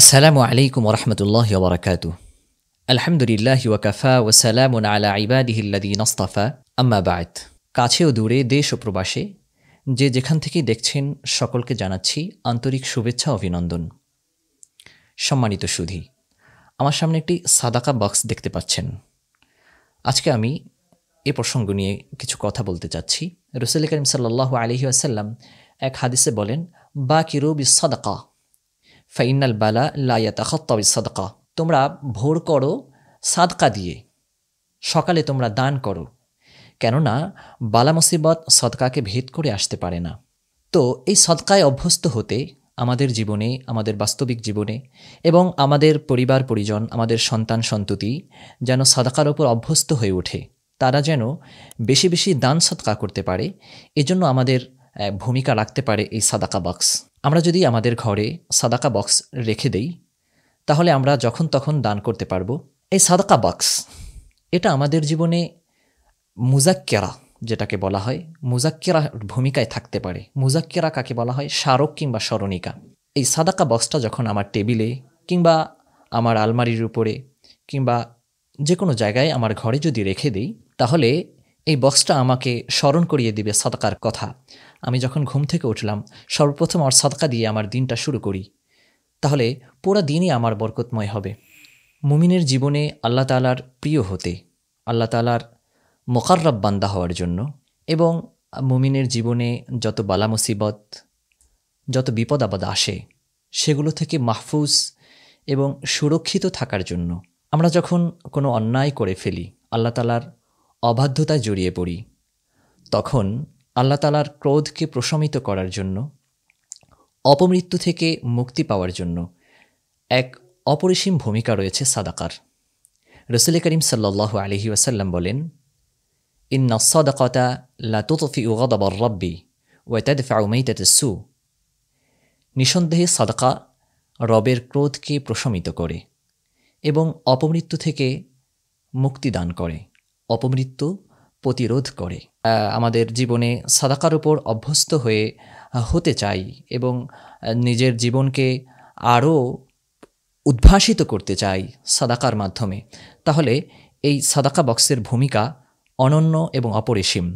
আসসালামু আলাইকুম রহমতুল্লাহ ওবরাকাতু আলহামদুলিল্লাহ ওয়াকাফা ওসালামুন আলা ইবাদিহিল্লাদি নস্তাফা আম্মা বায়ত কাছে ও দূরে দেশ ও প্রবাসে যে যেখান থেকে দেখছেন সকলকে জানাচ্ছি আন্তরিক শুভেচ্ছা অভিনন্দন সম্মানিত সুধি আমার সামনে একটি সাদাকা বক্স দেখতে পাচ্ছেন আজকে আমি এ প্রসঙ্গ নিয়ে কিছু কথা বলতে চাচ্ছি রসুল করিম সাল্লাহ আলহি আসাল্লাম এক হাদিসে বলেন বা কিরুবি সাদাকা ফাইনাল বালা লাইয়াতা খত্তা সাদকা তোমরা ভোর করো সাদকা দিয়ে সকালে তোমরা দান করো কেননা বালা মুসিবত সদকাকে ভেদ করে আসতে পারে না তো এই সদকায় অভ্যস্ত হতে আমাদের জীবনে আমাদের বাস্তবিক জীবনে এবং আমাদের পরিবার পরিজন আমাদের সন্তান সন্ততি যেন সদকার ওপর অভ্যস্ত হয়ে ওঠে তারা যেন বেশি বেশি দান সৎকা করতে পারে এজন্য আমাদের ভূমিকা রাখতে পারে এই সাদাকা বাক্স আমরা যদি আমাদের ঘরে সাদাকা বক্স রেখে দেই তাহলে আমরা যখন তখন দান করতে পারবো এই সাদাকা বক্স এটা আমাদের জীবনে মুজাক্কেরা যেটাকে বলা হয় মুজাক্কেরা ভূমিকায় থাকতে পারে মুজাক্কেরা কাকে বলা হয় স্মারক কিংবা স্মরণিকা এই সাদাকা বক্সটা যখন আমার টেবিলে কিংবা আমার আলমারির উপরে কিংবা যে কোনো জায়গায় আমার ঘরে যদি রেখে দিই তাহলে এই বক্সটা আমাকে স্মরণ করিয়ে দিবে সাদাকার কথা আমি যখন ঘুম থেকে উঠলাম সর্বপ্রথম আমার সদকা দিয়ে আমার দিনটা শুরু করি তাহলে পুরো দিনই আমার বরকতময় হবে মুমিনের জীবনে আল্লাহ তালার প্রিয় হতে আল্লাহ তালার মোকাররব বান্দা হওয়ার জন্য এবং মুমিনের জীবনে যত বালা মুসিবত যত বিপদ আপদ আসে সেগুলো থেকে মাহফুজ এবং সুরক্ষিত থাকার জন্য আমরা যখন কোনো অন্যায় করে ফেলি আল্লাহ তালার অবাধ্যতায় জড়িয়ে পড়ি তখন আল্লাহ তালার ক্রোধকে প্রশমিত করার জন্য অপমৃত্যু থেকে মুক্তি পাওয়ার জন্য এক অপরিসীম ভূমিকা রয়েছে সাদাকার রসুল করিম সাল্লাহ আলহি ওয়াসাল্লাম বলেন ইন সদাকতা লাতুতফি উগদাবর রব্বি ওয়েতাদ ফাউমাইতাতে সু নিঃসন্দেহে সাদাকা রবের ক্রোধকে প্রশমিত করে এবং অপমৃত্যু থেকে মুক্তি দান করে অপমৃত্যু প্রতিরোধ করে আমাদের জীবনে সাদাকার উপর অভ্যস্ত হয়ে হতে চাই এবং নিজের জীবনকে আরও উদ্ভাসিত করতে চাই সাদাকার মাধ্যমে তাহলে এই সাদাকা বক্সের ভূমিকা অনন্য এবং অপরিসীম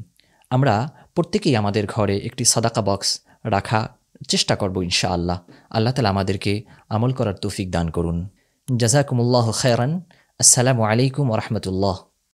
আমরা প্রত্যেকেই আমাদের ঘরে একটি সাদাকা বক্স রাখা চেষ্টা করব ইনশা আল্লাহ আল্লাহ তালা আমাদেরকে আমল করার তৌফিক দান করুন জাজাকুমুল্লাহ খায়রান আসসালামু আলাইকুম রহমতুল্লাহ